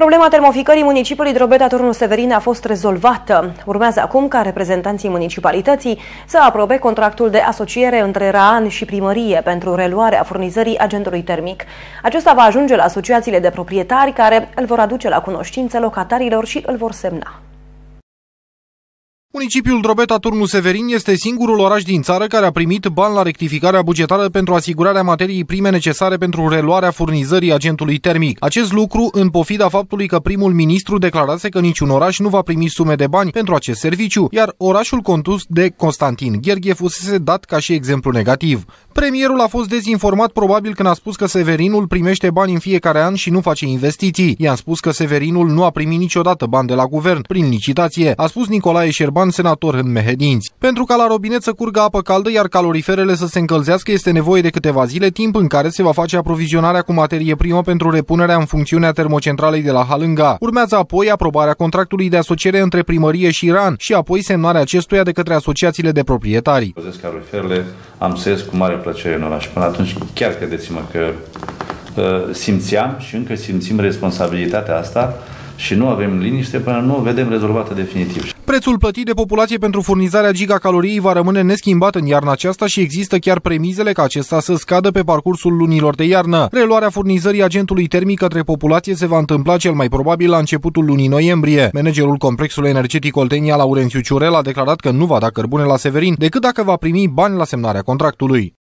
Problema termoficării municipiului Drobeta Turnul Severin a fost rezolvată. Urmează acum ca reprezentanții municipalității să aprobe contractul de asociere între Raan și primărie pentru reluarea furnizării agentului termic. Acesta va ajunge la asociațiile de proprietari care îl vor aduce la cunoștință locatarilor și îl vor semna. Municipiul Drobeta Turnu Severin este singurul oraș din țară care a primit bani la rectificarea bugetară pentru asigurarea materiei prime necesare pentru reluarea furnizării agentului termic. Acest lucru în pofida faptului că primul ministru declarase că niciun oraș nu va primi sume de bani pentru acest serviciu, iar orașul condus de Constantin Gherghe fusese dat ca și exemplu negativ. Premierul a fost dezinformat probabil când a spus că Severinul primește bani în fiecare an și nu face investiții. I-am spus că Severinul nu a primit niciodată bani de la guvern prin licitație, a spus Nicolae Șerban Orban, senator în Mehedinți. Pentru ca la robinet să curgă apă caldă, iar caloriferele să se încălzească, este nevoie de câteva zile, timp în care se va face aprovizionarea cu materie primă pentru repunerea în funcțiune a termocentralei de la Halânga. Urmează apoi aprobarea contractului de asociere între primărie și RAN și apoi semnarea acestuia de către asociațiile de proprietari. Caloriferele am sens cu mare plăcere în oraș. Până atunci chiar credeți-mă că ă, simțeam și încă simțim responsabilitatea asta și nu avem liniște până nu o vedem rezolvată definitiv. Prețul plătit de populație pentru furnizarea gigacaloriei va rămâne neschimbat în iarna aceasta și există chiar premizele ca acesta să scadă pe parcursul lunilor de iarnă. Reluarea furnizării agentului termic către populație se va întâmpla cel mai probabil la începutul lunii noiembrie. Managerul complexului energetic Oltenia, Laurențiu Ciurel, a declarat că nu va da cărbune la Severin decât dacă va primi bani la semnarea contractului.